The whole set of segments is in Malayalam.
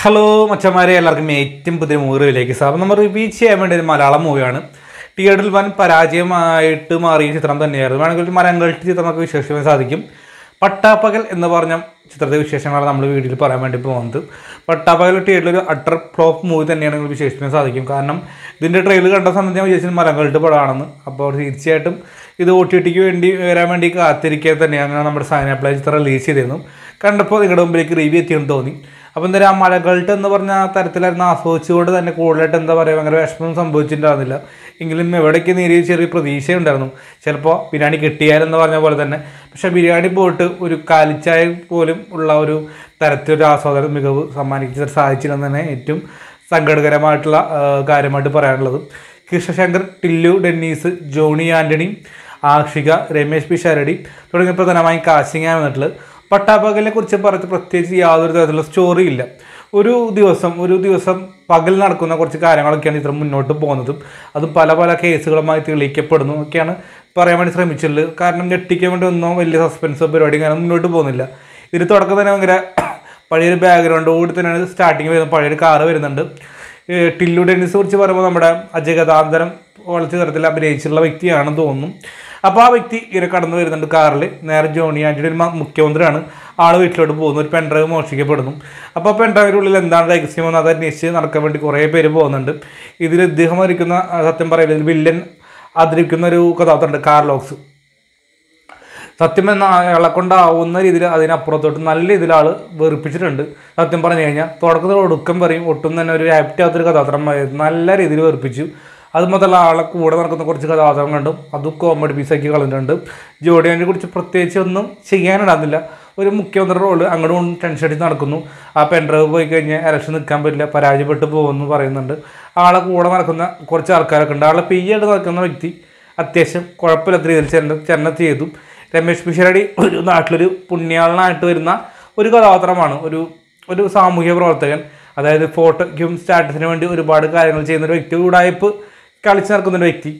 ഹലോ മച്ചന്മാരെ എല്ലാവർക്കും ഏറ്റവും പുതിയ മൂറിലേക്ക് സ്വാഗതം നമ്മൾ റിവ്യൂ ചെയ്യാൻ വേണ്ടി ഒരു മലയാളം മൂവിയാണ് തിയേറ്ററിൽ വൻ പരാജയമായിട്ട് മാറിയ ചിത്രം തന്നെയായിരുന്നു വേണമെങ്കിൽ മലങ്കൾട്ടി ചിത്രം നമുക്ക് വിശേഷിക്കാൻ സാധിക്കും പട്ടാപ്പകൽ എന്ന് പറഞ്ഞ ചിത്രത്തെ വിശേഷങ്ങളാണ് നമ്മൾ വീഡിയോയിൽ പറയാൻ വേണ്ടി പോകുന്നത് പട്ടാപ്പകൽ തിയേറ്ററിൽ ഒരു അട്ടർ ഫ്ലോപ്പ് മൂവി തന്നെയാണ് നിങ്ങൾ വിശേഷിപ്പിക്കാൻ സാധിക്കും കാരണം ഇതിൻ്റെ ട്രെയിലർ കണ്ട സമയത്ത് ഞാൻ വിചാരിച്ചത് മലങ്ങളുടെ പടമാണെന്ന് അപ്പോൾ തീർച്ചയായിട്ടും ഇത് ഒ ടി ടിക്ക് വേണ്ടി വരാൻ വേണ്ടി കാത്തിരിക്കാൻ തന്നെയാണ് നമ്മുടെ സാനിയ പ്ലേ ചിത്രം റിലീസ് ചെയ്തിരുന്നു കണ്ടപ്പോൾ നിങ്ങളുടെ മുമ്പിലേക്ക് റിവ്യൂ എത്തിയെന്ന് തോന്നി അപ്പോൾ എന്താ പറയുക മലകൾട്ട് എന്ന് പറഞ്ഞ തരത്തിലായിരുന്നു ആസ്വദിച്ചുകൊണ്ട് തന്നെ കൂടുതലായിട്ട് എന്താ പറയുക ഭയങ്കര വിഷമം സംഭവിച്ചിട്ടുണ്ടായിരുന്നില്ല എങ്കിലും എവിടേക്ക് നേരിയ ചെറിയ പ്രതീക്ഷയുണ്ടായിരുന്നു ചിലപ്പോൾ ബിരിയാണി കിട്ടിയാലെന്ന് പറഞ്ഞ പോലെ തന്നെ പക്ഷേ ബിരിയാണി പോയിട്ട് ഒരു കാലിച്ചായ പോലും ഉള്ള ഒരു തരത്തിലൊരു ആസ്വാദന മികവ് സമ്മാനിക്കാൻ സാധിച്ചില്ലെന്ന് തന്നെ ഏറ്റവും സങ്കടകരമായിട്ടുള്ള കാര്യമായിട്ട് പറയാനുള്ളത് കൃഷ്ണശങ്കർ ടില്ലു ഡെന്നീസ് ജോണി ആൻ്റണി ആഷിക രമേശ് പി ശരടി തുടങ്ങിയ പ്രധാനമായും കാശിങ്ങാൻ വന്നിട്ടുള്ളത് പട്ടാപ്പകലിനെ കുറിച്ച് പറഞ്ഞ് പ്രത്യേകിച്ച് യാതൊരു തരത്തിലുള്ള സ്റ്റോറി ഇല്ല ഒരു ദിവസം ഒരു ദിവസം പകൽ നടക്കുന്ന കുറച്ച് കാര്യങ്ങളൊക്കെയാണ് ഇത്ര മുന്നോട്ട് പോകുന്നതും അത് പല പല കേസുകളുമായി തെളിയിക്കപ്പെടുന്നു ഒക്കെയാണ് പറയാൻ വേണ്ടി ശ്രമിച്ചിട്ടുള്ളത് കാരണം ഞെട്ടിക്കാൻ വേണ്ടി ഒന്നും വലിയ സസ്പെൻസോ പരിപാടി അങ്ങനെ മുന്നോട്ട് പോകുന്നില്ല ഇതിന് തുടക്കം തന്നെ ഭയങ്കര പഴയൊരു ബാക്ക്ഗ്രൗണ്ടോട് തന്നെയാണ് സ്റ്റാർട്ടിങ് വരുന്നത് പഴയൊരു കാറ് വരുന്നുണ്ട് ടില്ലു ഡെന്നിസ് കുറിച്ച് പറയുമ്പോൾ നമ്മുടെ ഗതാന്തരം വളരെ തരത്തിൽ അഭിനയിച്ചിട്ടുള്ള വ്യക്തിയാണെന്ന് തോന്നുന്നു അപ്പോൾ ആ വ്യക്തി ഇങ്ങനെ കടന്നു വരുന്നുണ്ട് കാറിൽ നേരെ ജോണി ആൻ്റണി ഒരു മുഖ്യമന്ത്രിയാണ് ആൾ വീട്ടിലോട്ട് പോകുന്നു ഒരു പെൺഡ്രൈവ് മോഷിക്കപ്പെടുന്നു അപ്പോൾ പെൺഡ്രൈവിനുള്ളിൽ എന്താണ് രഹസ്യമെന്ന് അത് അന്വേഷിച്ച് നടക്കാൻ വേണ്ടി കുറേ പേര് പോകുന്നുണ്ട് ഇതിൽ ഇദ്ദേഹം ഇരിക്കുന്ന സത്യം പറയുന്നത് വില്ലൻ ആദരിക്കുന്ന ഒരു കഥാപാത്രമുണ്ട് കാർലോക്സ് സത്യം എന്ന അയാളെ കൊണ്ടാവുന്ന രീതിയിൽ അതിനപ്പുറത്തോട്ട് നല്ല രീതിയിൽ ആൾ വെറുപ്പിച്ചിട്ടുണ്ട് സത്യം പറഞ്ഞു കഴിഞ്ഞാൽ തുടക്കത്തിൽ ഒടുക്കം പറയും ഒട്ടും തന്നെ ഒരു ആപ്റ്റാത്തൊരു കഥാപാത്രം നല്ല രീതിയിൽ വെറുപ്പിച്ചു അത് മുതൽ ആളെ കൂടെ നടക്കുന്ന കുറച്ച് ഉണ്ട് അതും കോമഡി പീസാക്കി കളഞ്ഞിട്ടുണ്ട് ജോഡിയാനെ കുറിച്ച് പ്രത്യേകിച്ച് ഒന്നും ചെയ്യാനിടാന്നില്ല ഒരു മുഖ്യമന്ത്രി റോള് അങ്ങോട്ടും ടെൻഷൻ അടിച്ച് നടക്കുന്നു ആ പെൻഡ്രൈവ് പോയി കഴിഞ്ഞാൽ ഇലക്ഷൻ നിൽക്കാൻ പറ്റില്ല പരാജയപ്പെട്ടു പോകുമെന്ന് പറയുന്നുണ്ട് ആളെ കൂടെ നടക്കുന്ന കുറച്ച് ആൾക്കാരൊക്കെ ഉണ്ട് ആളെ പി ആയിട്ട് നടക്കുന്ന വ്യക്തി അത്യാവശ്യം കുഴപ്പമില്ലാത്ത രീതിയിൽ ചെന്ന ചെന്ന ചെയ്തു രമേശ് പിഷരടി ഒരു നാട്ടിലൊരു പുണ്യാളനായിട്ട് വരുന്ന ഒരു കഥാപാത്രമാണ് ഒരു ഒരു സാമൂഹ്യ പ്രവർത്തകൻ അതായത് ഫോട്ടോയ്ക്കും സ്റ്റാറ്റസിനു വേണ്ടി ഒരുപാട് കാര്യങ്ങൾ ചെയ്യുന്ന ഒരു വ്യക്തി ഉടായ്പ് കളിച്ചു നടക്കുന്ന വ്യക്തി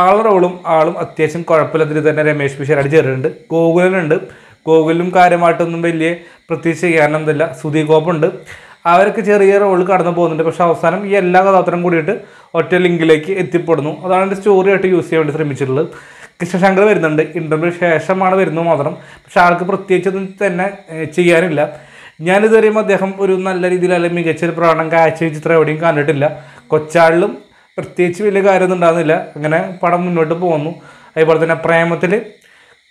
ആളുടെ റോളും ആളും അത്യാവശ്യം കുഴപ്പമില്ലാത്തിൽ തന്നെ രമേശ് പിഷാരടി ചേരുന്നുണ്ട് ഗോകുലനുണ്ട് ഗോകുലും കാര്യമായിട്ടൊന്നും വലിയ പ്രത്യേകിച്ച് ചെയ്യാനൊന്നുമില്ല ഗോപുണ്ട് അവരൊക്കെ ചെറിയ റോൾ കടന്നു പോകുന്നുണ്ട് പക്ഷെ അവസാനം ഈ എല്ലാ കഥാപാത്രം കൂടിയിട്ട് ഒറ്റ ലിങ്കിലേക്ക് എത്തിപ്പെടുന്നു അതാണ് എൻ്റെ സ്റ്റോറി ആയിട്ട് യൂസ് ചെയ്യാൻ വേണ്ടി ശ്രമിച്ചിട്ടുള്ളത് കൃഷ്ണശങ്കർ വരുന്നുണ്ട് ഇൻ്റർവ്യൂ ശേഷമാണ് വരുന്നത് മാത്രം പക്ഷെ ആൾക്ക് പ്രത്യേകിച്ചൊന്നും തന്നെ ചെയ്യാനില്ല ഞാനിത് പറയുമ്പോൾ അദ്ദേഹം ഒരു നല്ല രീതിയിൽ അല്ലെങ്കിൽ മികച്ചൊരു പ്രകടനം കാഴ്ച ചിത്രം എവിടെയും കണ്ടിട്ടില്ല കൊച്ചാളിലും പ്രത്യേകിച്ച് വലിയ കാര്യമൊന്നും ഉണ്ടാകുന്നില്ല അങ്ങനെ പടം മുന്നോട്ട് പോകുന്നു അതുപോലെ തന്നെ പ്രേമത്തിൽ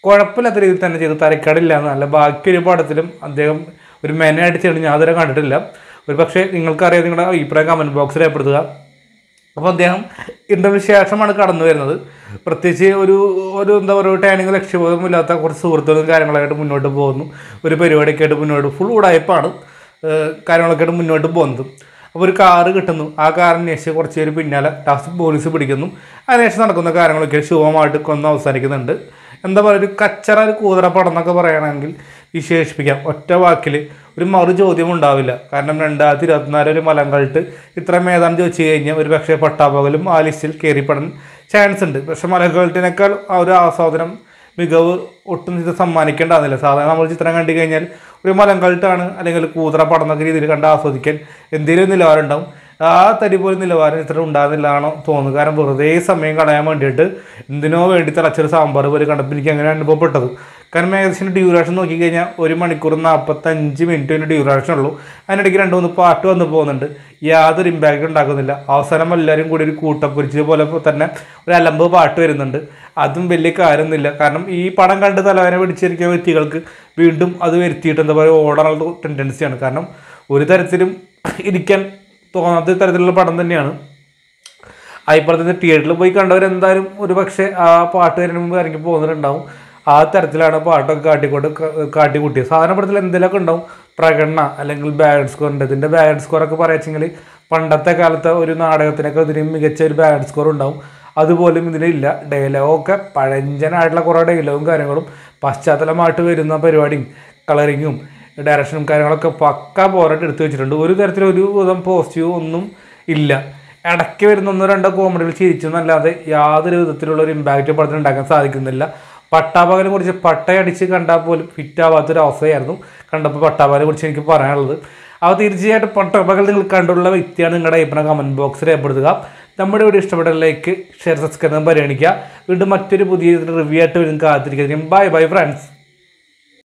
കുഴപ്പമില്ലാത്ത രീതിയിൽ തന്നെ ചെയ്തു തരക്കേടില്ല എന്നല്ല ബാക്കി ഒരു പടത്തിലും അദ്ദേഹം ഒരു മെനായിട്ട് ചെയ്യണം ഞാൻ അതുവരെ കണ്ടിട്ടില്ല ഒരു പക്ഷേ നിങ്ങൾക്കറിയാം നിങ്ങളുടെ അഭിപ്രായം കമൻറ്റ് ബോക്സിൽ രേഖപ്പെടുത്തുക അപ്പോൾ അദ്ദേഹം ഇൻ്റർവ്യൂ ശേഷമാണ് കടന്നു വരുന്നത് പ്രത്യേകിച്ച് ഒരു ഒരു എന്താ പറയുക ടൈനിങ് ലക്ഷ്യബോധമില്ലാത്ത കുറച്ച് സുഹൃത്തുക്കളും കാര്യങ്ങളായിട്ട് മുന്നോട്ട് പോകുന്നു ഒരു പരിപാടിയൊക്കെ ആയിട്ട് മുന്നോട്ട് ഫുൾ ഉടായ്പാണ് കാര്യങ്ങളൊക്കെ ആയിട്ട് മുന്നോട്ട് പോകുന്നത് അപ്പോൾ ഒരു കാറ് കിട്ടുന്നു ആ കാറിന് ശേഷം കുറച്ച് പേര് പിന്നാലെ ടാസ് പോലീസ് പിടിക്കുന്നു അതിനുശേഷം നടക്കുന്ന കാര്യങ്ങളൊക്കെ ശുഭമായിട്ട് കൊന്ന് അവസാനിക്കുന്നുണ്ട് എന്താ പറയുക ഒരു കച്ചറ ഒരു കൂതറ പടം എന്നൊക്കെ പറയുകയാണെങ്കിൽ വിശേഷിപ്പിക്കാം ഒറ്റ വാക്കിൽ ഒരു മറു ചോദ്യം ഉണ്ടാവില്ല കാരണം രണ്ടായിരത്തി ഇരുപത്തിനാല് ഒരു മലങ്കൾട്ട് ഇത്രയും ഏതാണ്ട് ചോദിച്ചു കഴിഞ്ഞാൽ ഒരു പക്ഷേ പട്ടാപകലും ആ ലിസ്റ്റിൽ കയറിപ്പെടാൻ ചാൻസ് ഉണ്ട് പക്ഷേ മലങ്കൾട്ടിനേക്കാൾ ആ ഒരു ആസ്വാദനം മികവ് ഒട്ടും ഇത് സമ്മാനിക്കേണ്ടതെന്നില്ല സാധാരണ നമ്മൾ ചിത്രം കണ്ടു കഴിഞ്ഞാൽ ഒരു മലങ്കൾട്ടാണ് അല്ലെങ്കിൽ കൂതറ പടം രീതിയിൽ കണ്ട് ആസ്വദിക്കാൻ എന്തെങ്കിലും നിലവാരം ഉണ്ടാവും ആ തരി പോലും നിലവാരം ഇത്ര ഉണ്ടാകുന്നില്ലാണോ തോന്നുന്നു കാരണം വെറുതെ സമയം കളയാൻ വേണ്ടിയിട്ട് എന്തിനോ വേണ്ടി തിളച്ചൊരു സാമ്പാർ പോലെ കണ്ടപ്പോൾ എനിക്ക് അങ്ങനെ അനുഭവപ്പെട്ടത് കാരണം ഏകദേശം ഡ്യൂറേഷൻ നോക്കിക്കഴിഞ്ഞാൽ ഒരു മണിക്കൂർ നാൽപ്പത്തഞ്ച് മിനിറ്റ് അതിൻ്റെ ഡ്യൂറേഷൻ ഉള്ളൂ അതിനിടയ്ക്ക് രണ്ടു മൂന്ന് പാട്ട് വന്ന് പോകുന്നുണ്ട് യാതൊരു ഇമ്പാക്റ്റ് ഉണ്ടാക്കുന്നില്ല അവസാനം എല്ലാവരും കൂടി ഒരു കൂട്ടപ്പൊരിച്ചത് പോലെ തന്നെ ഒരു അലമ്പ് പാട്ട് വരുന്നുണ്ട് അതും വലിയ കാര്യമൊന്നുമില്ല കാരണം ഈ പടം കണ്ട് തലവനെ പിടിച്ചിരിക്കുന്ന വ്യക്തികൾക്ക് വീണ്ടും അത് വരുത്തിയിട്ട് എന്താ പറയുക ഓടാനുള്ള ടെൻഡൻസിയാണ് കാരണം ഒരു തരത്തിലും ഇരിക്കാൻ തോന്നാത്ത തരത്തിലുള്ള പടം തന്നെയാണ് അയപ്പുറത്ത് തിയേറ്ററിൽ പോയി കണ്ടവരെന്തായാലും ഒരു പക്ഷേ ആ പാട്ട് വരുന്ന മുമ്പ് ഇറങ്ങി പോകുന്നവരുണ്ടാവും ആ തരത്തിലാണ് പാട്ടൊക്കെ കാട്ടിക്കൊണ്ട് കാട്ടിക്കൂട്ടിയത് സാധാരണ പടത്തിൽ എന്തെങ്കിലുമൊക്കെ ഉണ്ടാവും പ്രകടന അല്ലെങ്കിൽ ബാലൻസ് സ്കോർ ഉണ്ട് ഇതിൻ്റെ ബാലൻസ് സ്കോറൊക്കെ പറയുകയെങ്കിൽ പണ്ടത്തെ കാലത്തെ ഒരു നാടകത്തിനൊക്കെ ഇതിന് മികച്ച ഒരു ബാലൻസ് സ്കോർ ഉണ്ടാവും അതുപോലും ഇതിലില്ല ഡയലോഗൊക്കെ പഴഞ്ചനായിട്ടുള്ള കുറേ ഡയലോഗും കാര്യങ്ങളും പശ്ചാത്തലമായിട്ട് വരുന്ന പരിപാടിയും കളറിങ്ങും ഡയറക്ഷനും കാര്യങ്ങളൊക്കെ പക്ക പോരായിട്ട് എടുത്തു വെച്ചിട്ടുണ്ട് ഒരു തരത്തിലൊരു വിധം പോസിറ്റീവ് ഒന്നും ഇല്ല ഇടയ്ക്ക് വരുന്ന ഒന്നോ രണ്ടോ കോമഡികൾ ചിരിച്ചു എന്നല്ലാതെ യാതൊരു വിധത്തിലുള്ള ഒരു ഇമ്പാക്റ്റ് പടത്തിന് ഉണ്ടാക്കാൻ സാധിക്കുന്നില്ല പട്ടാപകനെ കുറിച്ച് പട്ടയടിച്ച് കണ്ടാൽ പോലും ഫിറ്റാവാത്തൊരു അവസ്ഥയായിരുന്നു കണ്ടപ്പോൾ പട്ടാപകനെ കുറിച്ച് എനിക്ക് പറയാനുള്ളത് അപ്പോൾ തീർച്ചയായിട്ടും പട്ടാപകൽ നിങ്ങൾ കണ്ടുള്ള വ്യക്തിയാണ് നിങ്ങളുടെ അഭിപ്രായം കമൻറ്റ് ബോക്സിൽ ഏർപ്പെടുത്തുക നമ്മുടെ വീഡിയോ ഇഷ്ടപ്പെട്ട ലൈക്ക് ഷെയർ സബ്സ്ക്രൈബ് പരിഗണിക്കുക വീണ്ടും മറ്റൊരു പുതിയ റിവ്യൂ ആയിട്ട് വരും കാത്തിരിക്കുന്നതിനും ബൈ ബൈ ഫ്രണ്ട്സ്